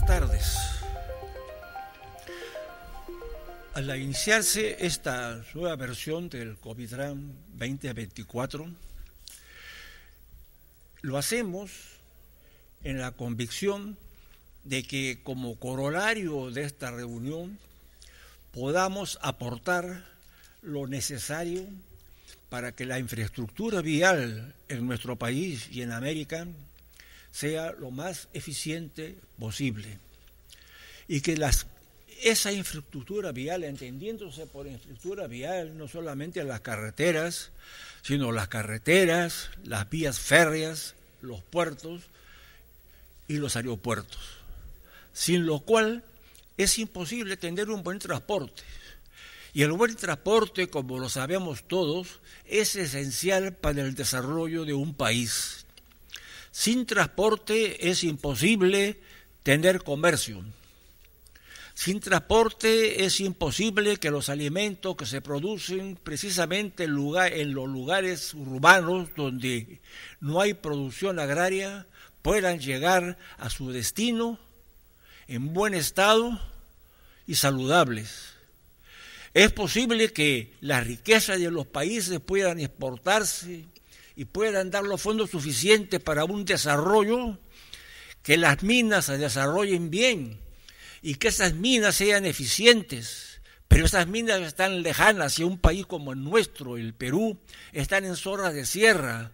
buenas tardes. Al iniciarse esta nueva versión del COVIDRAM 2024, lo hacemos en la convicción de que como corolario de esta reunión podamos aportar lo necesario para que la infraestructura vial en nuestro país y en América sea lo más eficiente posible. Y que las, esa infraestructura vial, entendiéndose por infraestructura vial, no solamente las carreteras, sino las carreteras, las vías férreas, los puertos y los aeropuertos, sin lo cual es imposible tener un buen transporte. Y el buen transporte, como lo sabemos todos, es esencial para el desarrollo de un país, sin transporte es imposible tener comercio. Sin transporte es imposible que los alimentos que se producen precisamente en, los lugares urbanos donde no hay producción agraria puedan llegar a su destino en buen estado y saludables. Es posible que las riquezas de los países puedan exportarse y puedan dar los fondos suficientes para un desarrollo, que las minas se desarrollen bien y que esas minas sean eficientes. Pero esas minas están lejanas y un país como el nuestro, el Perú, están en zonas de sierra,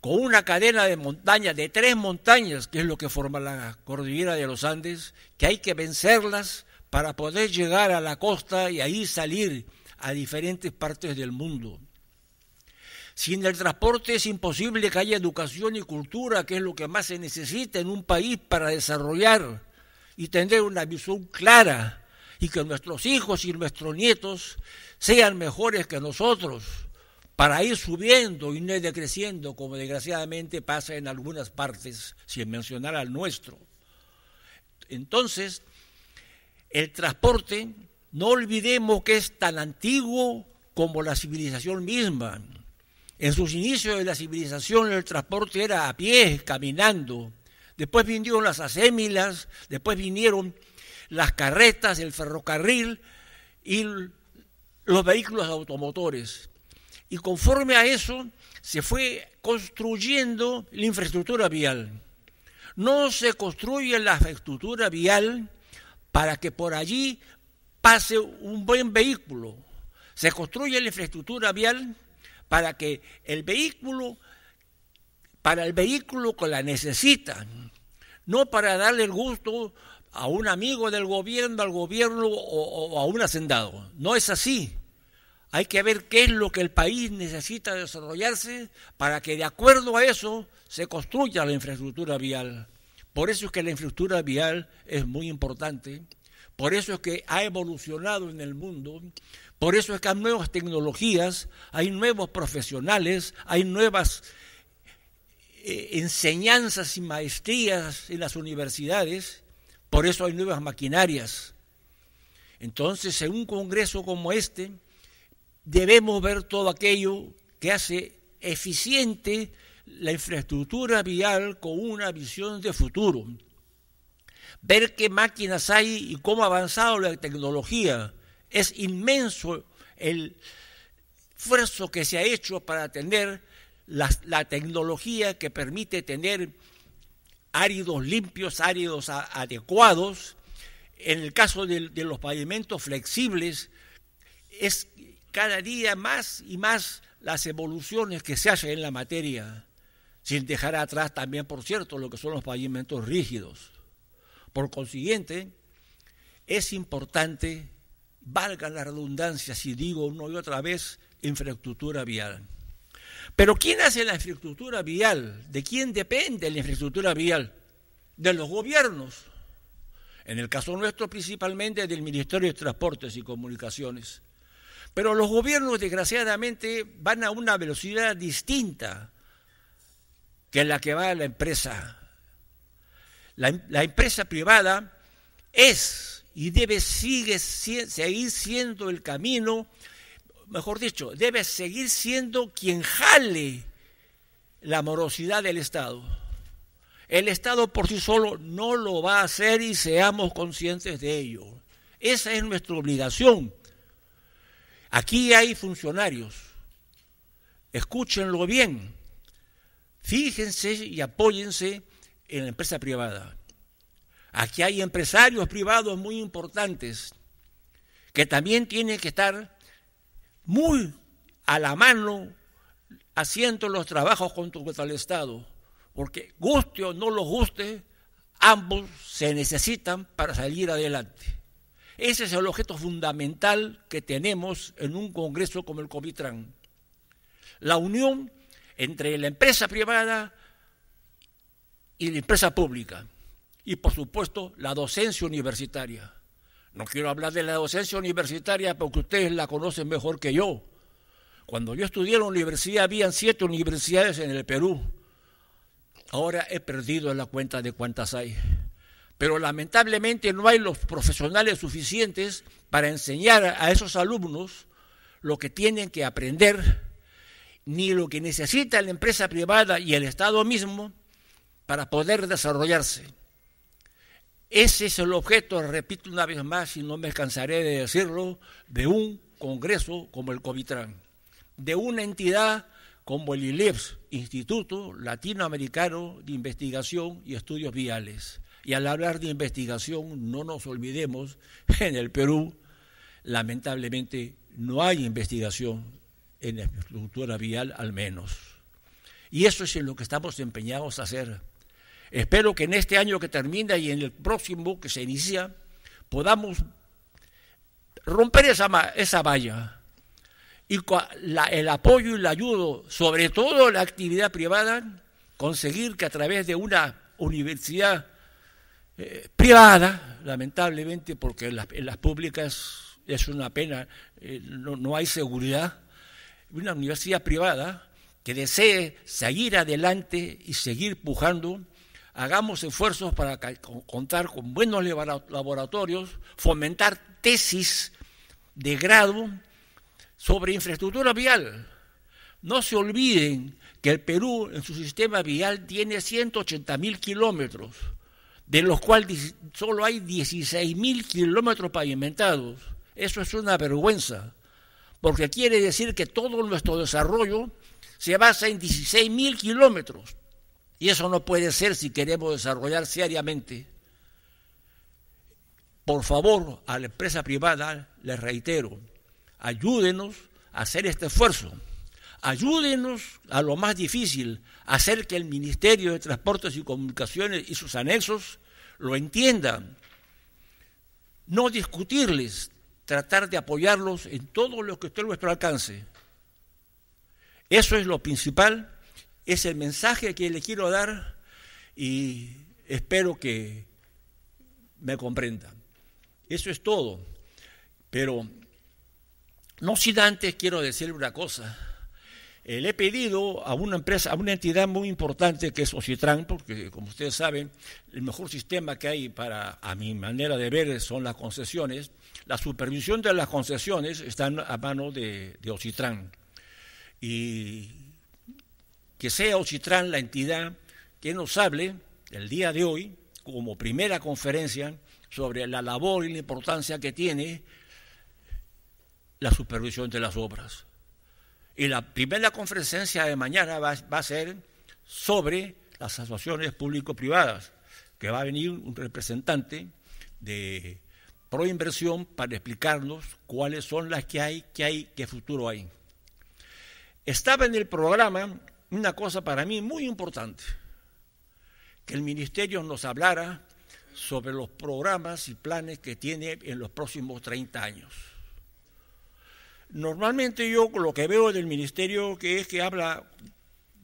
con una cadena de montañas, de tres montañas, que es lo que forma la cordillera de los Andes, que hay que vencerlas para poder llegar a la costa y ahí salir a diferentes partes del mundo. Sin el transporte es imposible que haya educación y cultura, que es lo que más se necesita en un país para desarrollar y tener una visión clara y que nuestros hijos y nuestros nietos sean mejores que nosotros para ir subiendo y no decreciendo como desgraciadamente pasa en algunas partes, sin mencionar al nuestro. Entonces, el transporte, no olvidemos que es tan antiguo como la civilización misma en sus inicios de la civilización el transporte era a pie, caminando. Después vinieron las acémilas, después vinieron las carretas, el ferrocarril y los vehículos automotores. Y conforme a eso se fue construyendo la infraestructura vial. No se construye la infraestructura vial para que por allí pase un buen vehículo. Se construye la infraestructura vial para que el vehículo, para el vehículo que la necesita, no para darle el gusto a un amigo del gobierno, al gobierno o, a un hacendado. No es así. Hay que ver qué es lo que el país necesita desarrollarse para que de acuerdo a eso se construya la infraestructura vial. Por eso es que la infraestructura vial es muy importante. Por eso es que ha evolucionado en el mundo. Por eso es que hay nuevas tecnologías, hay nuevos profesionales, hay nuevas eh, enseñanzas y maestrías en las universidades, por eso hay nuevas maquinarias. Entonces, en un congreso como este, debemos ver todo aquello que hace eficiente la infraestructura vial con una visión de futuro. Ver qué máquinas hay y cómo ha avanzado la tecnología es inmenso el esfuerzo que se ha hecho para tener la, tecnología que permite tener áridos limpios, áridos adecuados. En el caso de, de los pavimentos flexibles, es cada día más y más las evoluciones que se hacen en la materia, sin dejar atrás también, por cierto, lo que son los pavimentos rígidos. Por consiguiente, es importante valga la redundancia si digo una y otra vez, infraestructura vial. Pero ¿quién hace la infraestructura vial? ¿De quién depende la infraestructura vial? De los gobiernos. En el caso nuestro, principalmente del Ministerio de Transportes y Comunicaciones. Pero los gobiernos, desgraciadamente, van a una velocidad distinta que la que va la empresa. La, la empresa privada es y debe seguir siendo el camino, mejor dicho, debe seguir siendo quien jale la morosidad del Estado. El Estado por sí solo no lo va a hacer y seamos conscientes de ello. Esa es nuestra obligación. Aquí hay funcionarios. Escúchenlo bien. Fíjense y apóyense en la empresa privada. Aquí hay empresarios privados muy importantes que también tienen que estar muy a la mano haciendo los trabajos contra el Estado, porque guste o no lo guste, ambos se necesitan para salir adelante. Ese es el objeto fundamental que tenemos en un Congreso como el Comitran. La unión entre la empresa privada y la empresa pública y por supuesto la docencia universitaria. No quiero hablar de la docencia universitaria porque ustedes la conocen mejor que yo. Cuando yo estudié en la universidad había siete universidades en el Perú. Ahora he perdido la cuenta de cuántas hay. Pero lamentablemente no hay los profesionales suficientes para enseñar a esos alumnos lo que tienen que aprender, ni lo que necesita la empresa privada y el Estado mismo para poder desarrollarse. Ese es el objeto, repito una vez más y no me cansaré de decirlo, de un congreso como el Covitran, de una entidad como el ILEPS, Instituto Latinoamericano de Investigación y Estudios Viales. Y al hablar de investigación, no nos olvidemos, en el Perú lamentablemente no hay investigación en la estructura vial al menos. Y eso es en lo que estamos empeñados a hacer. Espero que en este año que termina y en el próximo que se inicia podamos romper esa, esa valla y el apoyo y la ayuda, sobre todo la actividad privada, conseguir que a través de una universidad eh, privada, lamentablemente, porque en las, públicas es una pena, eh, no, no, hay seguridad, una universidad privada que desee seguir adelante y seguir pujando hagamos esfuerzos para contar con buenos laboratorios, fomentar tesis de grado sobre infraestructura vial. No se olviden que el Perú en su sistema vial tiene 180 mil kilómetros, de los cuales solo hay 16 mil kilómetros pavimentados. Eso es una vergüenza, porque quiere decir que todo nuestro desarrollo se basa en 16 mil kilómetros y eso no puede ser si queremos desarrollar seriamente. Por favor, a la empresa privada, les reitero, ayúdenos a hacer este esfuerzo. Ayúdenos a lo más difícil, hacer que el Ministerio de Transportes y Comunicaciones y sus anexos lo entiendan. No discutirles, tratar de apoyarlos en todo lo que esté en nuestro alcance. Eso es lo principal es el mensaje que le quiero dar y espero que me comprendan. Eso es todo. Pero no sin antes quiero decir una cosa. Eh, le he pedido a una empresa, a una entidad muy importante que es Ocitran, porque como ustedes saben, el mejor sistema que hay para, a mi manera de ver, son las concesiones. La supervisión de las concesiones está a mano de, de Ocitran. Y que sea Ochitrán la entidad que nos hable el día de hoy, como primera conferencia, sobre la labor y la importancia que tiene la supervisión de las obras. Y la primera conferencia de mañana va, a ser sobre las asociaciones público-privadas, que va a venir un representante de proinversión para explicarnos cuáles son las que hay, qué hay, qué futuro hay. Estaba en el programa una cosa para mí muy importante, que el ministerio nos hablara sobre los programas y planes que tiene en los próximos 30 años. Normalmente yo lo que veo del ministerio que es que habla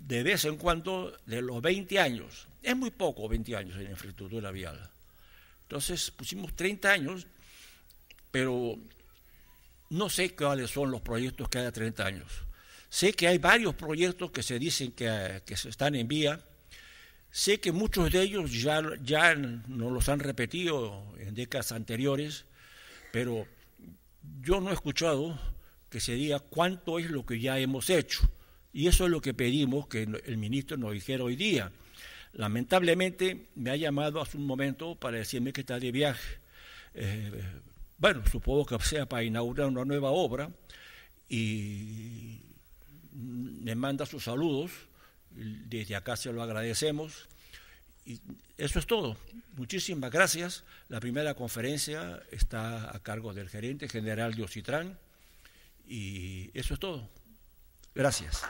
de vez en cuando de los 20 años. Es muy poco 20 años en infraestructura vial. Entonces pusimos 30 años, pero no sé cuáles son los proyectos que hay a 30 años. Sé que hay varios proyectos que se dicen que, que están en vía. Sé que muchos de ellos ya, ya nos los han repetido en décadas anteriores, pero yo no he escuchado que se diga cuánto es lo que ya hemos hecho. Y eso es lo que pedimos que el ministro nos dijera hoy día. Lamentablemente me ha llamado hace un momento para decirme que está de viaje. Eh, bueno, supongo que sea para inaugurar una nueva obra y me manda sus saludos, desde acá se lo agradecemos. Y eso es todo. Muchísimas gracias. La primera conferencia está a cargo del gerente general de y eso es todo. Gracias.